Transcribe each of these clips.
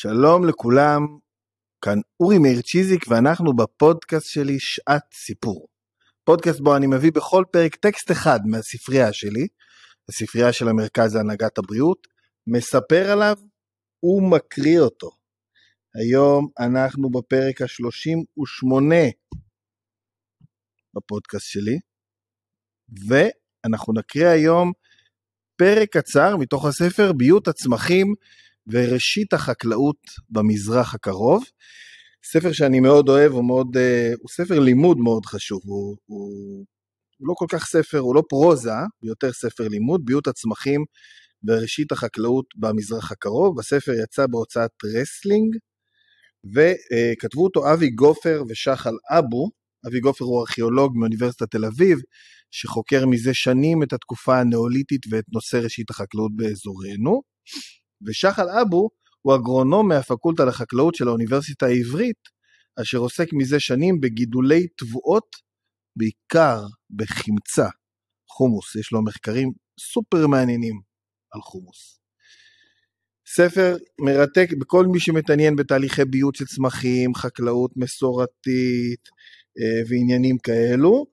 שלום לכולם, כאן אורי מאיר צ'יזיק ואנחנו בפודקאסט שלי שעת סיפור. פודקאסט בו אני מביא בכל פרק טקסט אחד מהספרייה שלי, הספרייה של המרכז להנהגת הבריאות, מספר עליו ומקריא אותו. היום אנחנו בפרק ה-38 בפודקאסט שלי, ואנחנו נקריא היום פרק קצר מתוך הספר ביות הצמחים וראשית החקלאות במזרח הקרוב. ספר שאני מאוד אוהב, הוא, מאוד, אה, הוא ספר לימוד מאוד חשוב, הוא, הוא, הוא לא כל כך ספר, הוא לא פרוזה, הוא יותר ספר לימוד, ביות הצמחים וראשית החקלאות במזרח הקרוב. הספר יצא בהוצאת רסלינג, וכתבו אה, אותו אבי גופר ושחל אבו. אבי גופר הוא ארכיאולוג מאוניברסיטת תל אביב, שחוקר מזה שנים את התקופה הנאוליתית ואת נושא ראשית החקלאות באזורנו. ושחל אבו הוא אגרונום מהפקולטה לחקלאות של האוניברסיטה העברית, אשר עוסק מזה שנים בגידולי תבואות, בעיקר בחמצה, חומוס. יש לו מחקרים סופר מעניינים על חומוס. ספר מרתק בכל מי שמתעניין בתהליכי ביוט של צמחים, חקלאות מסורתית אה, ועניינים כאלו.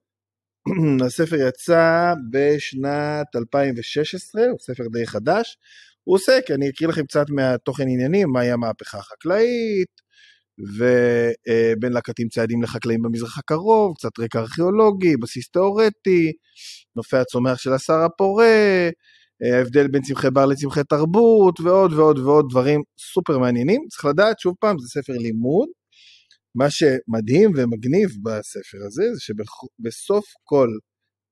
הספר יצא בשנת 2016, הוא ספר די חדש, הוא עושה, כי אני אקריא לכם קצת מהתוכן עניינים, מהי המהפכה החקלאית, ובין לקטים צעדים לחקלאים במזרח הקרוב, קצת רקע ארכיאולוגי, בסיס תאורטי, נופי הצומח של השר הפורה, ההבדל בין צמחי בר לצמחי תרבות, ועוד ועוד ועוד דברים סופר מעניינים. צריך לדעת, שוב פעם, זה ספר לימוד. מה שמדהים ומגניב בספר הזה, זה שבסוף כל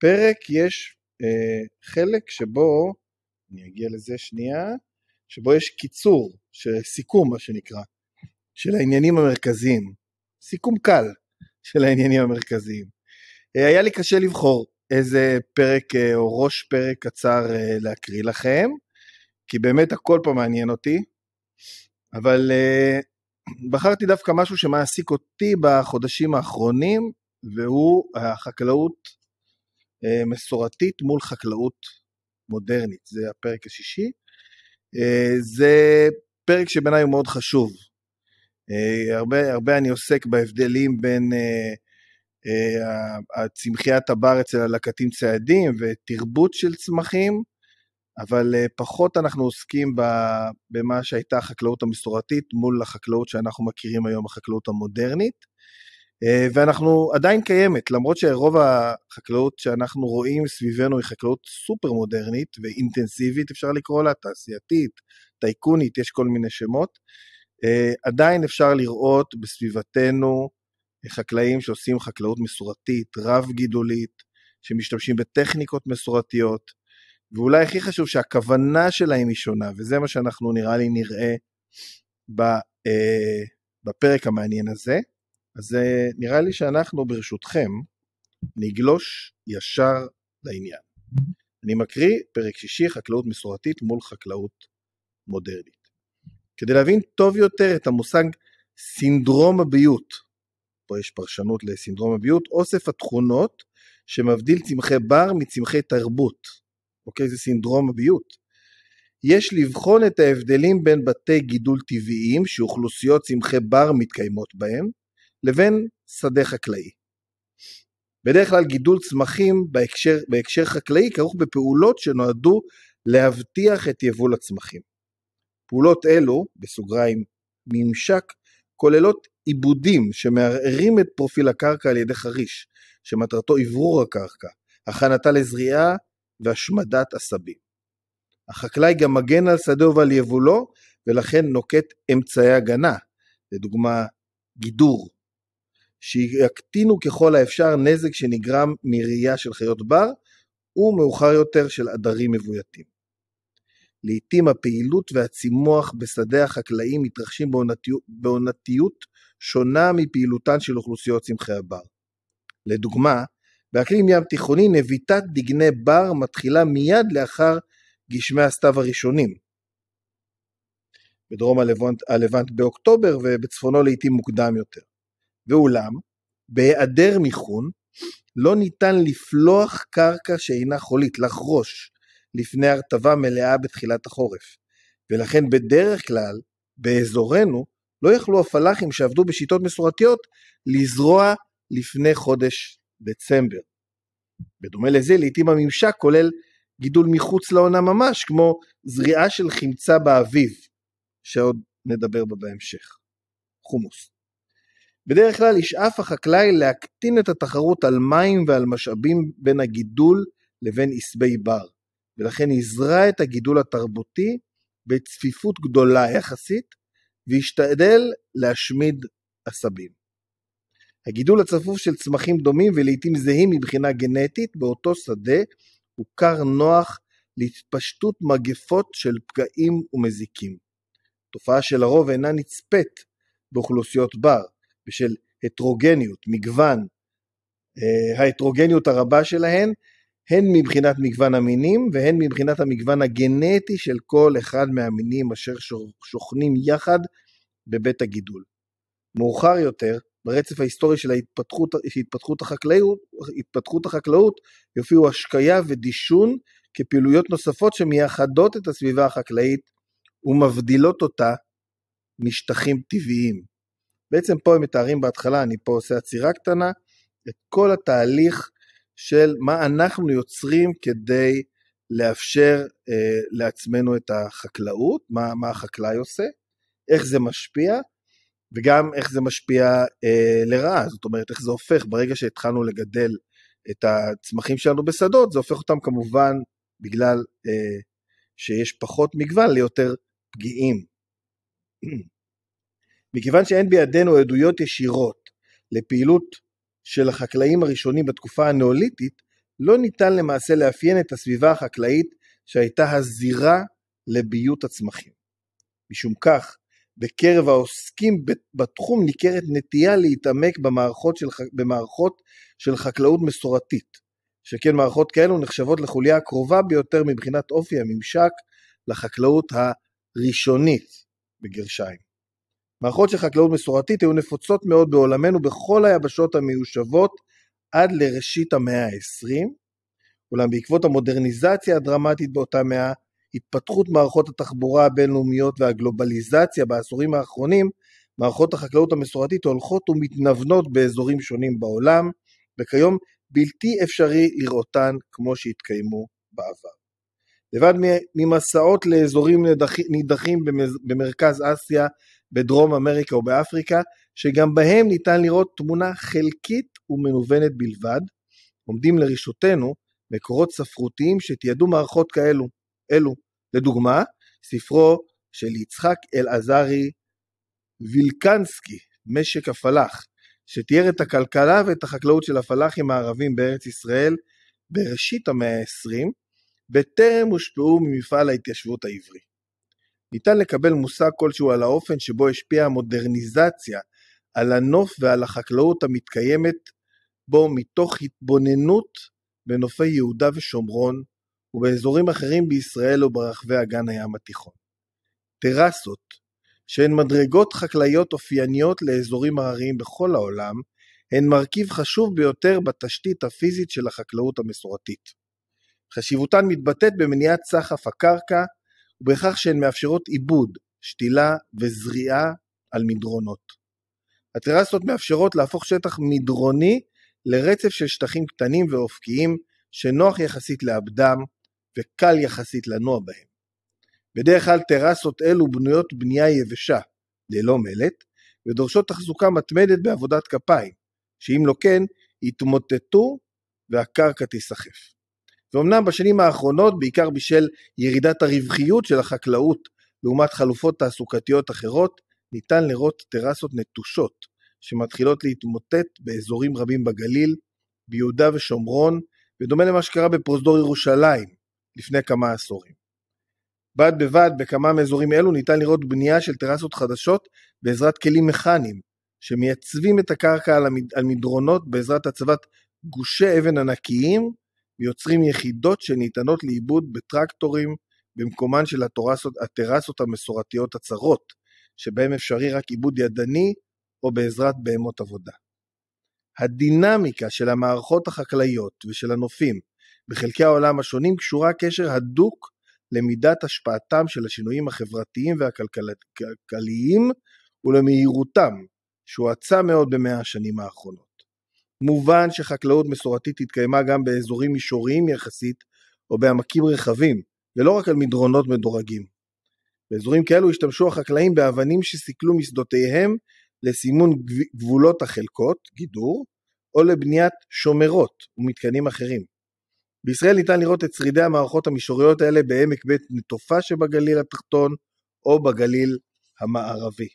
פרק יש אה, חלק שבו אני אגיע לזה שנייה, שבו יש קיצור, סיכום מה שנקרא, של העניינים המרכזיים, סיכום קל של העניינים המרכזיים. אה, היה לי קשה לבחור איזה פרק אה, או ראש פרק קצר אה, להקריא לכם, כי באמת הכל פה מעניין אותי, אבל בחרתי דווקא משהו שמעסיק אותי בחודשים האחרונים, והוא החקלאות מסורתית מול חקלאות מודרנית, זה הפרק השישי. אה, זה פרק שבעיניי הוא מאוד חשוב. אה, הרבה, הרבה אני עוסק בהבדלים בין אה, הצמחייה הבר אצל הלקטים ציידים ותרבות של צמחים, אבל פחות אנחנו עוסקים במה שהייתה החקלאות המסורתית מול החקלאות שאנחנו מכירים היום, החקלאות המודרנית. אה, ואנחנו עדיין קיימת, למרות שרוב החקלאות שאנחנו רואים סביבנו היא חקלאות סופר מודרנית ואינטנסיבית, אפשר לקרוא לה תעשייתית, טייקונית, יש כל מיני שמות, אה, עדיין אפשר לראות בסביבתנו חקלאים שעושים חקלאות מסורתית, רב גידולית, שמשתמשים בטכניקות מסורתיות, ואולי הכי חשוב שהכוונה שלהם היא שונה, וזה מה שאנחנו נראה לי נראה אה, בפרק המעניין הזה. אז אה, נראה לי שאנחנו ברשותכם נגלוש ישר לעניין. אני מקריא פרק שישי חקלאות מסורתית מול חקלאות מודרנית. כדי להבין טוב יותר את המושג סינדרום הביות, פה יש פרשנות לסינדרום הביות, אוסף התכונות שמבדיל צמחי בר מצמחי תרבות, אוקיי? זה סינדרום הביות. יש לבחון את ההבדלים בין בתי גידול טבעיים שאוכלוסיות צמחי בר מתקיימות בהם, לבין שדה חקלאי. בדרך כלל גידול צמחים בהקשר, בהקשר חקלאי כרוך בפעולות שנועדו להבטיח את יבול הצמחים. פעולות אלו, בסוגריים ממשק, כוללות עיבודים שמערערים את פרופיל הקרקע על ידי חריש, שמטרתו אוורור הקרקע, הכנתה לזריעה והשמדת עשבים. החקלאי גם מגן על שדהו ועל יבולו, ולכן נוקט אמצעי הגנה, לדוגמה גידור, שיקטינו ככל האפשר נזק שנגרם מראייה של חיות בר, ומאוחר יותר של עדרים מבויתים. לעתים הפעילות והצימוח בשדה החקלאים מתרחשים בעונתיות, בעונתיות שונה מפעילותן של אוכלוסיות צמחי הבר. לדוגמה, באקלים ים תיכוני נביטת דגני בר מתחילה מיד לאחר גשמי הסתיו הראשונים. בדרום הלבנט, הלבנט באוקטובר ובצפונו לעתים מוקדם יותר. ואולם, בהיעדר מיכון, לא ניתן לפלוח קרקע שאינה חולית, לחרוש, לפני הרטבה מלאה בתחילת החורף. ולכן בדרך כלל, באזורנו, לא יכלו הפלאחים שעבדו בשיטות מסורתיות לזרוע לפני חודש דצמבר. בדומה לזה, לעיתים הממשק כולל גידול מחוץ לעונה ממש, כמו זריעה של חמצה באביב, שעוד נדבר בה בהמשך. חומוס. בדרך כלל ישאף החקלאי להקטין את התחרות על מים ועל משאבים בין הגידול לבין עשבי בר, ולכן יזרע את הגידול התרבותי בצפיפות גדולה יחסית, וישתדל להשמיד עשבים. הגידול הצפוף של צמחים דומים ולעיתים זהים מבחינה גנטית באותו שדה הוא כר נוח להתפשטות מגפות של פגעים ומזיקים. תופעה שלרוב אינה נצפית באוכלוסיות בר, בשל הטרוגניות, מגוון, אה, ההטרוגניות הרבה שלהן, הן מבחינת מגוון המינים והן מבחינת המגוון הגנטי של כל אחד מהמינים אשר שוכנים יחד בבית הגידול. מאוחר יותר, ברצף ההיסטורי של ההתפתחות, התפתחות החקלאות, התפתחות החקלאות יופיעו השקיה ודישון כפעילויות נוספות שמייחדות את הסביבה החקלאית ומבדילות אותה משטחים טבעיים. בעצם פה הם מתארים בהתחלה, אני פה עושה עצירה קטנה, את כל התהליך של מה אנחנו יוצרים כדי לאפשר אה, לעצמנו את החקלאות, מה, מה החקלאי עושה, איך זה משפיע, וגם איך זה משפיע אה, לרעה, זאת אומרת, איך זה הופך, ברגע שהתחלנו לגדל את הצמחים שלנו בשדות, זה הופך אותם כמובן, בגלל אה, שיש פחות מגוון, ליותר פגיעים. מכיוון שאין בידינו עדויות ישירות לפעילות של החקלאים הראשונים בתקופה הנאוליתית, לא ניתן למעשה לאפיין את הסביבה החקלאית שהייתה הזירה לביות הצמחים. משום כך, בקרב העוסקים בתחום ניכרת נטייה להתעמק במערכות של, במערכות של חקלאות מסורתית, שכן מערכות כאלו נחשבות לחוליה הקרובה ביותר מבחינת אופי הממשק לחקלאות הראשונית, בגרשיים. מערכות של חקלאות מסורתית היו נפוצות מאוד בעולמנו בכל היבשות המיושבות עד לראשית המאה ה-20, אולם בעקבות המודרניזציה הדרמטית באותה מאה, התפתחות מערכות התחבורה הבינלאומיות והגלובליזציה בעשורים האחרונים, מערכות החקלאות המסורתית הולכות ומתנוונות באזורים שונים בעולם, וכיום בלתי אפשרי לראותן כמו שהתקיימו בעבר. לבד ממסעות לאזורים נידחים במרכז אסיה בדרום אמריקה או באפריקה, שגם בהם ניתן לראות תמונה חלקית ומנוונת בלבד, עומדים לרשותנו מקורות ספרותיים שתיעדו מערכות כאלו. אלו, לדוגמה, ספרו של יצחק אלעזרי וילקנסקי, משק הפלאח, שתיאר את הכלכלה ואת החקלאות של הפלאחים הערבים בארץ ישראל בראשית המאה ה-20, בטרם הושפעו ממפעל ההתיישבות העברי. ניתן לקבל מושג כלשהו על האופן שבו השפיעה המודרניזציה על הנוף ועל החקלאות המתקיימת בו מתוך התבוננות בנופי יהודה ושומרון ובאזורים אחרים בישראל וברחבי אגן הים התיכון. טרסות, שהן מדרגות חקלאיות אופייניות לאזורים הרריים בכל העולם, הן מרכיב חשוב ביותר בתשתית הפיזית של החקלאות המסורתית. חשיבותן מתבטאת במניעת סחף הקרקע, ובכך שהן מאפשרות עיבוד, שתילה וזריעה על מדרונות. הטרסות מאפשרות להפוך שטח מדרוני לרצף של שטחים קטנים ואופקיים שנוח יחסית לעבדם וקל יחסית לנוע בהם. בדרך כלל טרסות אלו בנויות בנייה יבשה, ללא מלט, ודורשות תחזוקה מתמדת בעבודת כפיים, שאם לא כן, יתמוטטו והקרקע תיסחף. ואומנם בשנים האחרונות, בעיקר בשל ירידת הרווחיות של החקלאות לעומת חלופות תעסוקתיות אחרות, ניתן לראות טרסות נטושות שמתחילות להתמוטט באזורים רבים בגליל, ביהודה ושומרון, בדומה למה שקרה בפרוזדור ירושלים לפני כמה עשורים. בד בבד, בכמה מאזורים אלו ניתן לראות בנייה של טרסות חדשות בעזרת כלים מכניים, שמייצבים את הקרקע על, מדרונות בעזרת הצבת גושי אבן ענקיים, ויוצרים יחידות שניתנות לעיבוד בטרקטורים במקומן של הטרסות, הטרסות המסורתיות הצרות, שבהן אפשרי רק עיבוד ידני או בעזרת בהמות עבודה. הדינמיקה של המערכות החקלאיות ושל הנופים בחלקי העולם השונים קשורה קשר הדוק למידת השפעתם של השינויים החברתיים והכלכליים ולמהירותם, שהואצה מאוד במאה השנים האחרונות. מובן שחקלאות מסורתית התקיימה גם באזורים מישוריים יחסית, או בעמקים רחבים, ולא רק על מדרונות מדורגים. באזורים כאלו השתמשו החקלאים באבנים שסיכלו משדותיהם לסימון גבולות החלקות, גידור, או לבניית שומרות ומתקנים אחרים. בישראל ניתן לראות את שרידי המערכות המישוריות האלה בעמק בית נטופה שבגליל התחתון או בגליל המערבי.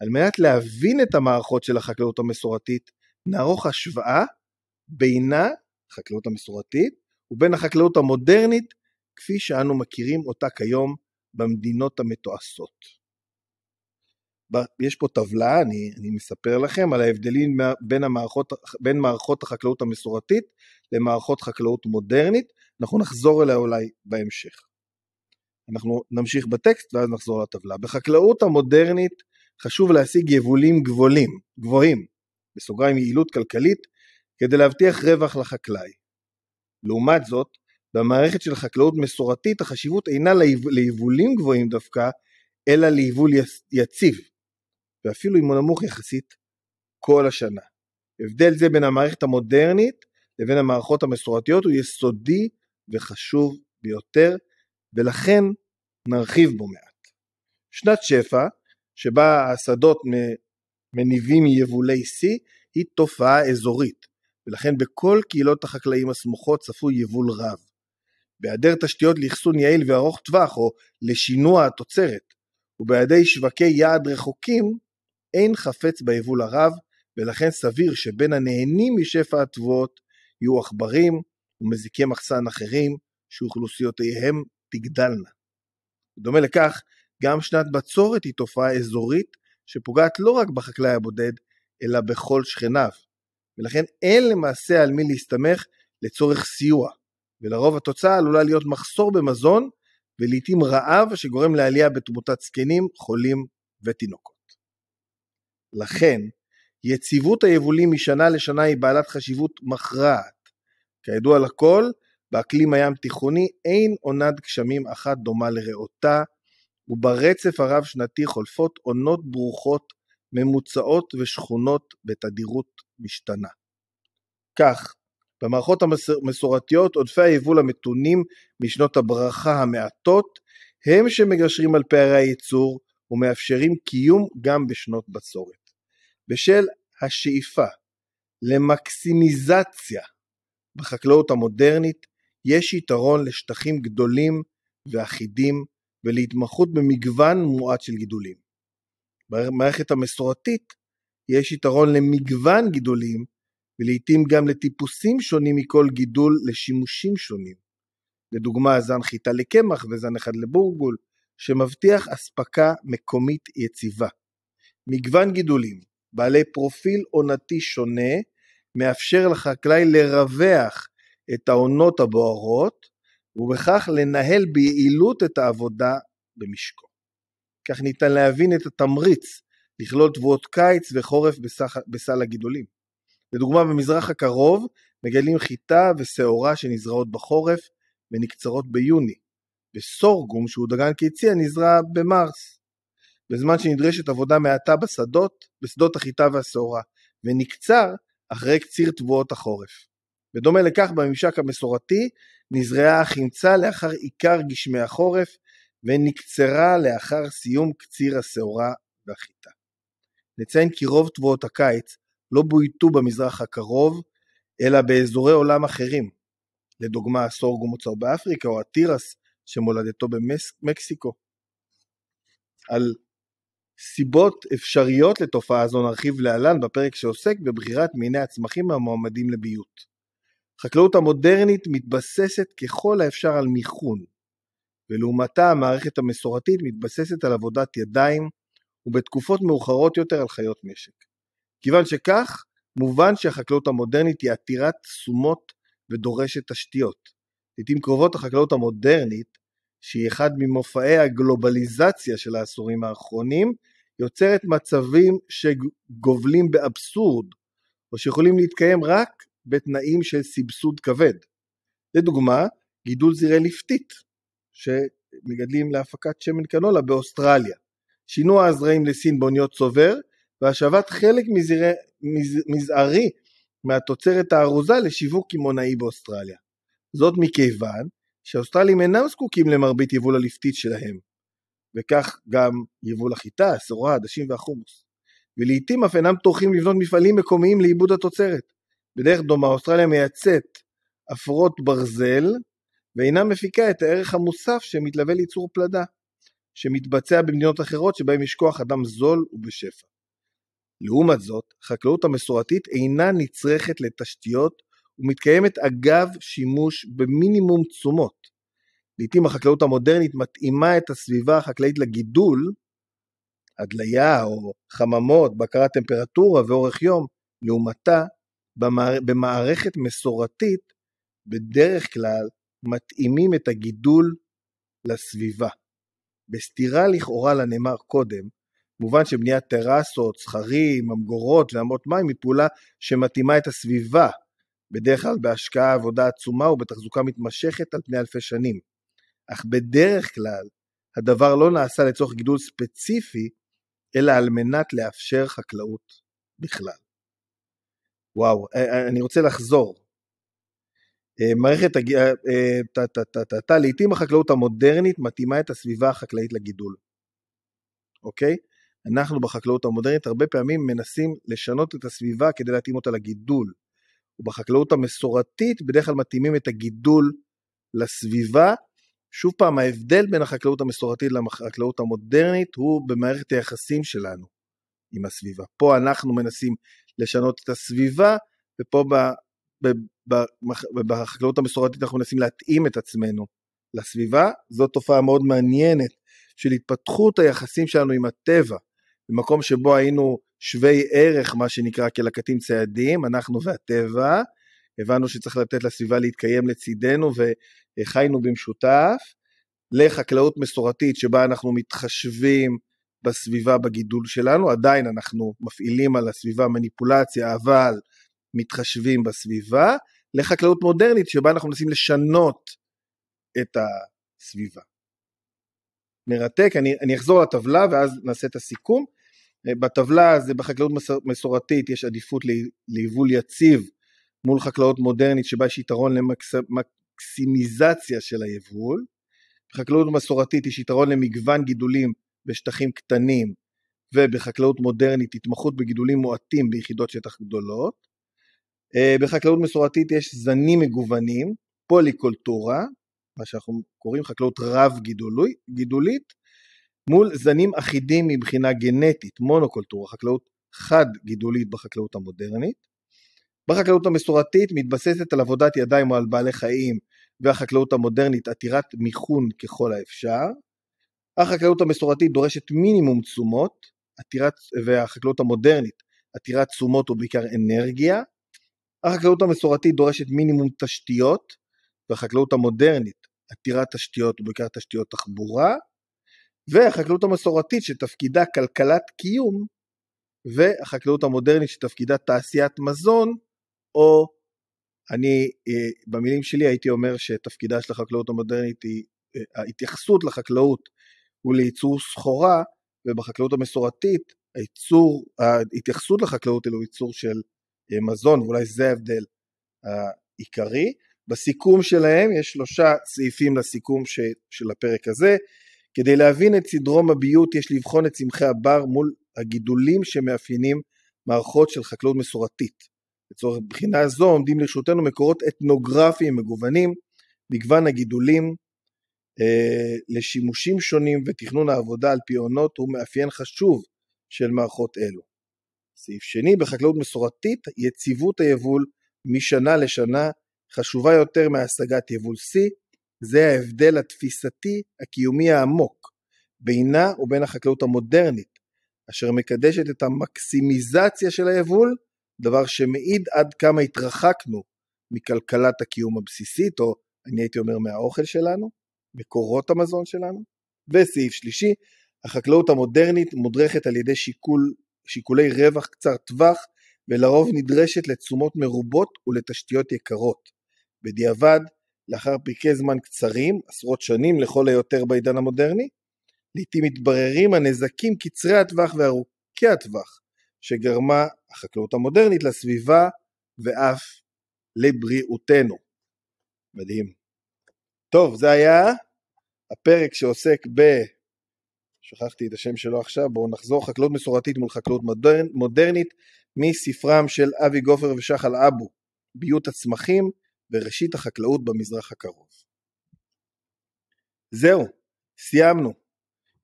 על מנת להבין את המערכות של החקלאות המסורתית, נערוך השוואה בינה, החקלאות המסורתית, ובין החקלאות המודרנית, כפי שאנו מכירים אותה כיום במדינות המתועשות. יש פה טבלה, אני, אני מספר לכם, על ההבדלים בין, המערכות, בין מערכות החקלאות המסורתית למערכות חקלאות מודרנית, אנחנו נחזור אליה אולי בהמשך. אנחנו נמשיך בטקסט ואז נחזור לטבלה. בחקלאות המודרנית חשוב להשיג יבולים גבולים, גבוהים, בסוגריים יעילות כלכלית, כדי להבטיח רווח לחקלאי. לעומת זאת, במערכת של חקלאות מסורתית החשיבות אינה ליבולים גבוהים דווקא, אלא ליבול יציב, ואפילו אם הוא נמוך יחסית כל השנה. הבדל זה בין המערכת המודרנית לבין המערכות המסורתיות הוא יסודי וחשוב ביותר, ולכן נרחיב בו מעט. שנת שפע, שבה השדות מניבים יבולי שיא היא תופעה אזורית, ולכן בכל קהילות החקלאים הסמוכות צפוי יבול רב. בהיעדר תשתיות לאחסון יעיל וארוך טווח או לשינוע התוצרת, ובהיעדי שווקי יעד רחוקים, אין חפץ ביבול הרב, ולכן סביר שבין הנהנים משפע התבואות יהיו עכברים ומזיקי מחסן אחרים, שאוכלוסיותיהם תגדלנה. דומה לכך, גם שנת בצורת היא תופעה אזורית שפוגעת לא רק בחקלאי הבודד, אלא בכל שכניו, ולכן אין למעשה על מי להסתמך לצורך סיוע, ולרוב התוצאה עלולה להיות מחסור במזון, ולעיתים רעב שגורם לעלייה בתמותת זקנים, חולים ותינוקות. לכן, יציבות היבולים משנה לשנה היא בעלת חשיבות מכרעת. כידוע לכל, באקלים הים תיכוני אין עונת גשמים אחת דומה לרעותה, וברצף הרב-שנתי חולפות עונות ברוכות, ממוצעות ושכונות בתדירות משתנה. כך, במערכות המסורתיות עודפי היבול המתונים משנות הברכה המעטות הם שמגשרים על פערי הייצור ומאפשרים קיום גם בשנות בצורת. בשל השאיפה למקסימיזציה בחקלאות המודרנית יש יתרון לשטחים גדולים ואחידים ולהתמחות במגוון מועט של גידולים. במערכת המסורתית יש יתרון למגוון גידולים ולעיתים גם לטיפוסים שונים מכל גידול לשימושים שונים. לדוגמה זן חיטה לקמח וזן אחד לבורגול, שמבטיח אספקה מקומית יציבה. מגוון גידולים בעלי פרופיל עונתי שונה מאפשר לחקלאי לרווח את העונות הבוערות ובכך לנהל ביעילות את העבודה במשקו. כך ניתן להבין את התמריץ לכלול תבואות קיץ וחורף בסך, בסל הגידולים. לדוגמה, במזרח הקרוב מגלים חיטה ושעורה שנזרעות בחורף ונקצרות ביוני, וסורגום, שהוא דגן קיצי, נזרע במרס, בזמן שנדרשת עבודה מעטה בשדות, בשדות החיטה והשעורה, ונקצר אחרי קציר תבואות החורף. בדומה לכך, בממשק המסורתי נזרעה החמצה לאחר עיקר גשמי החורף, ונקצרה לאחר סיום קציר השעורה והחיטה. נציין כי רוב תבואות הקיץ לא בויתו במזרח הקרוב, אלא באזורי עולם אחרים, לדוגמה הסורגום מוצר באפריקה או התירס שמולדתו במקסיקו. על סיבות אפשריות לתופעה זו נרחיב להלן בפרק שעוסק בבחירת מיני הצמחים המועמדים לביוט. החקלאות המודרנית מתבססת ככל האפשר על מיכון, ולעומתה המערכת המסורתית מתבססת על עבודת ידיים, ובתקופות מאוחרות יותר על חיות משק. כיוון שכך, מובן שהחקלאות המודרנית היא עתירת תשומות ודורשת תשתיות. לעיתים קרובות החקלאות המודרנית, שהיא אחד ממופעי הגלובליזציה של העשורים האחרונים, יוצרת מצבים שגובלים באבסורד, או שיכולים להתקיים רק בתנאים של סבסוד כבד. לדוגמה, גידול זירי לפתית, שמגדלים להפקת שמן קנולה באוסטרליה. שינוע הזרעים לסין באוניות צובר, והשבת חלק מזרע, מז, מהתוצרת הארוזה לשיווק קמעונאי באוסטרליה. זאת מכיוון שהאוסטרלים אינם זקוקים למרבית יבול הלפתית שלהם, וכך גם יבול החיטה, הסורה, העדשים והחומוס. ולעיתים אף אינם טורחים לבנות מפעלים מקומיים לעיבוד התוצרת. בדרך דומה אוסטרליה מייצאת אפורות ברזל, ואינה מפיקה את הערך המוסף שמתלווה לייצור פלדה, שמתבצע במדינות אחרות שבהן יש כוח אדם זול ובשפע. לעומת זאת, החקלאות המסורתית אינה נצרכת לתשתיות ומתקיימת אגב שימוש במינימום תשומות. לעתים החקלאות המודרנית מתאימה את הסביבה החקלאית לגידול, הדליה או חממות, בקרת טמפרטורה ואורך יום, לעומתה במערכת מסורתית בדרך כלל מתאימים את הגידול לסביבה. בסתירה לכאורה לנאמר קודם, מובן שבניית טרסות, סכרים, ממגורות ואמות מים היא פעולה שמתאימה את הסביבה, בדרך כלל בהשקעה עבודה עצומה ובתחזוקה מתמשכת על פני אלפי שנים. אך בדרך כלל הדבר לא נעשה לצורך גידול ספציפי, אלא על מנת לאפשר חקלאות בכלל. וואו, אה, אה, אני רוצה לחזור. אה, מערכת, הגידול, לעיתים החקלאות המודרנית מתאימה את הסביבה החקלאית לגידול, אוקיי? אנחנו בחקלאות המודרנית הרבה פעמים מנסים לשנות את הסביבה כדי להתאים אותה לגידול. ובחקלאות המסורתית בדרך כלל מתאימים את הגידול לסביבה. שוב פעם, ההבדל בין החקלאות המסורתית לחקלאות המודרנית הוא במערכת היחסים שלנו עם הסביבה. פה אנחנו מנסים לשנות את הסביבה, ופה ב, ב, ב, ב, ב, בחקלאות המסורתית אנחנו מנסים להתאים את עצמנו לסביבה, זו תופעה מאוד מעניינת של התפתחות היחסים שלנו עם הטבע, במקום שבו היינו שווי ערך, מה שנקרא, כלקטים צעדים, אנחנו והטבע, הבנו שצריך לתת לסביבה להתקיים לצידנו וחיינו במשותף, לחקלאות מסורתית שבה אנחנו מתחשבים בסביבה בגידול שלנו, עדיין אנחנו מפעילים על הסביבה מניפולציה, אבל מתחשבים בסביבה, לחקלאות מודרנית שבה אנחנו מנסים לשנות את הסביבה. מרתק, אני, אני אחזור לטבלה ואז נעשה את הסיכום. אה, בטבלה זה בחקלאות מסורתית יש עדיפות ליבול יציב מול חקלאות מודרנית שבה יש יתרון למקסימיזציה למקס, של היבול. בחקלאות מסורתית יש יתרון למגוון גידולים בשטחים קטנים ובחקלאות מודרנית התמחות בגידולים מועטים ביחידות שטח גדולות. אה, בחקלאות מסורתית יש זנים מגוונים, פוליקולטורה, מה שאנחנו קוראים חקלאות רב גידולי, גידולית, מול זנים אחידים מבחינה גנטית, מונוקולטורה, חקלאות חד גידולית בחקלאות המודרנית. בחקלאות המסורתית מתבססת על עבודת ידיים או על בעלי חיים והחקלאות המודרנית עתירת מיכון ככל האפשר. החקלאות המסורתית דורשת מינימום תשומות, עתירת, והחקלאות המודרנית עתירת תשומות ובעיקר אנרגיה. החקלאות המסורתית דורשת מינימום תשתיות, והחקלאות המודרנית עתירת תשתיות ובעיקר תשתיות תחבורה. והחקלאות המסורתית שתפקידה כלכלת קיום, והחקלאות המודרנית שתפקידה תעשיית מזון, או אני, אה, במילים שלי הייתי אומר שתפקידה של החקלאות המודרנית היא, אה, ההתייחסות לחקלאות הוא לייצור סחורה, ובחקלאות המסורתית הייצור, ההתייחסות לחקלאות היא לייצור של אה, מזון, ואולי זה ההבדל אה, העיקרי. בסיכום שלהם יש שלושה סעיפים לסיכום ש, של הפרק הזה. כדי להבין את סדרום הביוט יש לבחון את צמחי הבר מול הגידולים שמאפיינים מערכות של חקלאות מסורתית. לצורך בחינה זו עומדים לרשותנו מקורות אתנוגרפיים מגוונים, מגוון הגידולים אה, לשימושים שונים ותכנון העבודה על פי עונות הוא מאפיין חשוב של מערכות אלו. סעיף שני, בחקלאות מסורתית, יציבות היבול משנה לשנה חשובה יותר מהשגת יבול שיא, זה ההבדל התפיסתי הקיומי העמוק בינה ובין החקלאות המודרנית, אשר מקדשת את המקסימיזציה של היבול, דבר שמעיד עד כמה התרחקנו מכלכלת הקיום הבסיסית, או אני הייתי אומר מהאוכל שלנו. מקורות המזון שלנו. וסעיף שלישי, החקלאות המודרנית מודרכת על ידי שיקול, שיקולי רווח קצר טווח ולרוב נדרשת לתשומות מרובות ולתשתיות יקרות. בדיעבד, לאחר פרקי זמן קצרים, עשרות שנים לכל היותר בעידן המודרני, לעתים מתבררים הנזקים קצרי הטווח וארוכי הטווח שגרמה החקלאות המודרנית לסביבה ואף לבריאותנו. מדהים. טוב, זה היה הפרק שעוסק ב... שכחתי את השם שלו עכשיו, בואו נחזור, חקלאות מסורתית מול חקלאות מודר... מודרנית, מספרם של אבי גופר ושחל אבו, ביות הצמחים וראשית החקלאות במזרח הקרוב. זהו, סיימנו.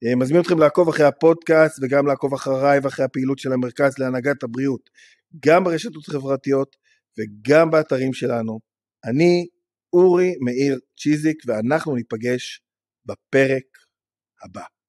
אה, מזמין אתכם לעקוב אחרי הפודקאסט וגם לעקוב אחריי ואחרי הפעילות של המרכז להנהגת הבריאות, גם ברשתות החברתיות וגם באתרים שלנו. אני אורי מאיר צ'יזיק, ואנחנו ניפגש בפרק הבא.